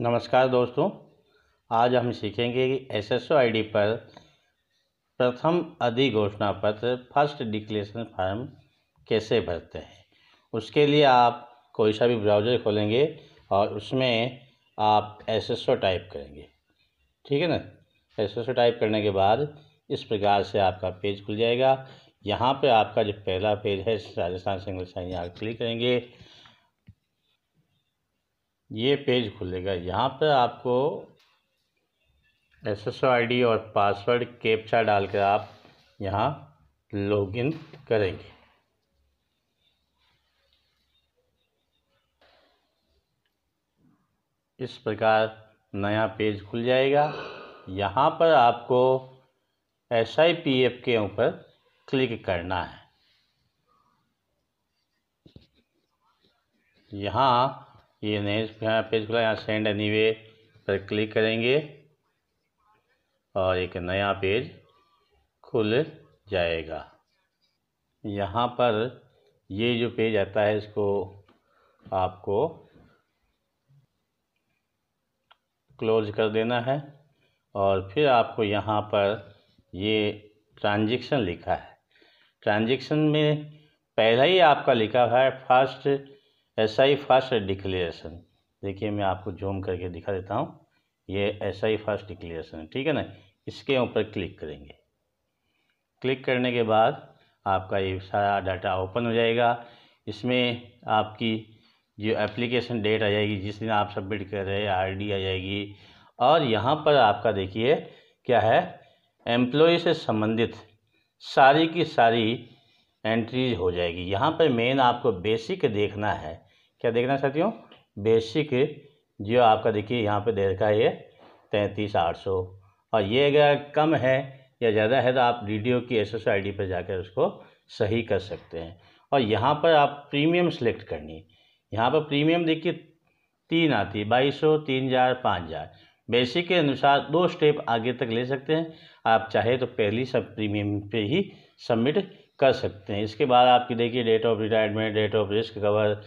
नमस्कार दोस्तों आज हम सीखेंगे कि एस एस आईडी पर प्रथम अधिघोषणा पत्र फर्स्ट डिक्लेरेशन फॉर्म कैसे भरते हैं उसके लिए आप कोई सा भी ब्राउज़र खोलेंगे और उसमें आप एस एस ओ टाइप करेंगे ठीक है ना एस एस ओ टाइप करने के बाद इस प्रकार से आपका पेज खुल जाएगा यहाँ पे आपका जो पहला पेज है राजस्थान सिंगल साइन यहाँ क्लिक करेंगे ये पेज खुलेगा यहाँ पर आपको S S O I D और पासवर्ड कैप्चा डालकर आप यहाँ लॉगिन करेंगे इस प्रकार नया पेज खुल जाएगा यहाँ पर आपको एस आई पी एफ के ऊपर क्लिक करना है यहाँ ये नए पेज खुला यहाँ सेंड एनी वे पर क्लिक करेंगे और एक नया पेज खुल जाएगा यहाँ पर ये जो पेज आता है इसको आपको क्लोज कर देना है और फिर आपको यहाँ पर ये ट्रांजेक्शन लिखा है ट्रांजेक्शन में पहला ही आपका लिखा हुआ है first S I fast declaration देखिए मैं आपको जूम करके दिखा देता हूँ ये एस आई फास्ट डिक्लेरेशन है ठीक है ना इसके ऊपर क्लिक करेंगे क्लिक करने के बाद आपका ये सारा डाटा ओपन हो जाएगा इसमें आपकी जो एप्लीकेशन डेट आ जाएगी जिस दिन आप सबमिट कर रहे हैं आईडी आ जाएगी और यहाँ पर आपका देखिए क्या है एम्प्लॉय से संबंधित सारी की सारी एंट्रीज हो जाएगी यहाँ पर मेन आपको बेसिक देखना है क्या देखना चाहती साथियों बेसिक जो आपका देखिए यहाँ पे दे रखा है ये तैंतीस आठ सौ और ये अगर कम है या ज़्यादा है तो आप डी डी ओ की एस एस आई डी पर जाकर उसको सही कर सकते हैं और यहाँ पर आप प्रीमियम सेलेक्ट करनी है यहाँ पर प्रीमियम देखिए तीन आती है बाईस सौ तीन हज़ार पाँच हज़ार बेसिक के अनुसार दो स्टेप आगे तक ले सकते हैं आप चाहे तो पहली सब प्रीमियम पे ही सबमिट कर सकते हैं इसके बाद आपकी देखिए date of retirement date of risk cover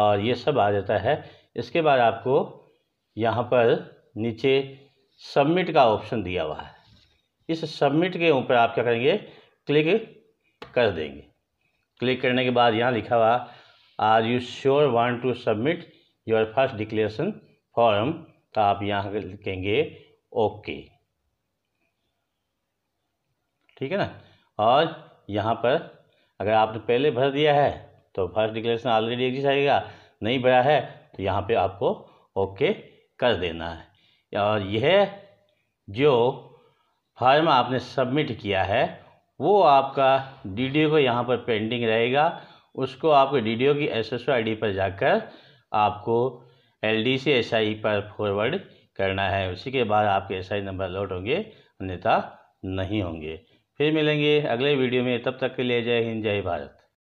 और ये सब आ जाता है इसके बाद आपको यहाँ पर नीचे सबमिट का ऑप्शन दिया हुआ है इस सबमिट के ऊपर आप क्या करेंगे क्लिक कर देंगे क्लिक करने के बाद यहाँ लिखा हुआ are you sure want to submit your first declaration form तो आप यहाँ लिखेंगे ओके ठीक है ना और यहाँ पर अगर आपने पहले भर दिया है तो फर्स्ट डिक्लेरेशन ऑलरेडी एग्जिस्ट आएगा नहीं भरा है तो यहाँ पे आपको ओके कर देना है और यह जो फार्म आपने सबमिट किया है वो आपका डी को यहाँ पर पेंडिंग रहेगा उसको आपके डी की एस एस पर जाकर आपको एल डी से एस आई पर फॉरवर्ड करना है उसी के बाद आपके एस आई नंबर लौट होंगे अन्यथा नहीं होंगे फिर मिलेंगे अगले वीडियो में तब तक के लिए जय हिंद जय भारत